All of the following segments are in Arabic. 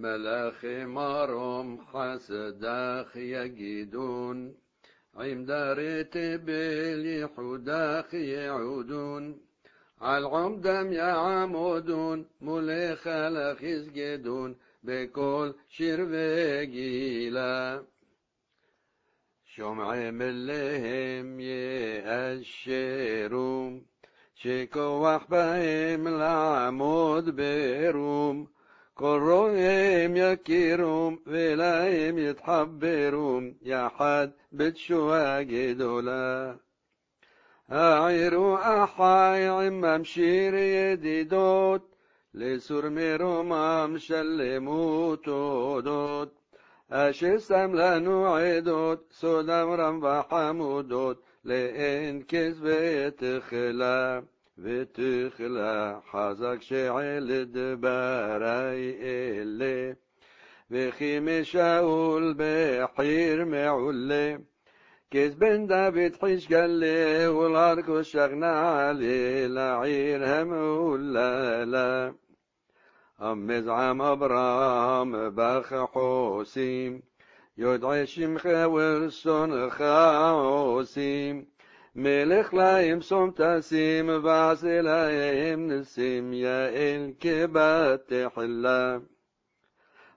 ملاخمارهم حسداخ يجدون عند رتب لحداخ يعودون على العمدم يعمدون مليخ يسجدون بكل شرب جيلا شمع ملهم يأشروم شكوح بهم العمود بروم كروهم يكيرهم ولاهم يتحبرهم يا حد بتشواقي دولا أعيرو أحاي عمام شير يديدوت لسور ميروم أمشلموت ودوت أشي سملانو عيدوت سودام رمبا حمودوت لإن كسبت خلاب ותכלה חזק שעלד ברי אלה, וכי משאול בחיר מעולה. كيس بن دافيد حيش قال لي والارك وشغنا علي لا عير هم ولا لا أم زعم أبرام بخ حوسيم يدعي شمخ ورسون خاوسيم ملך להם סום תשים ועשה להם נסים יעל כבתחלה.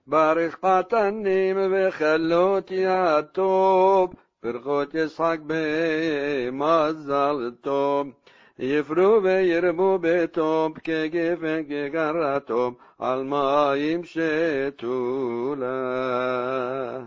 ברך פתנים וחלות יעטוב פרחות ישחק במזל טוב. יפרו וירבו בטוב כגפן כגרתום על מים שתולה.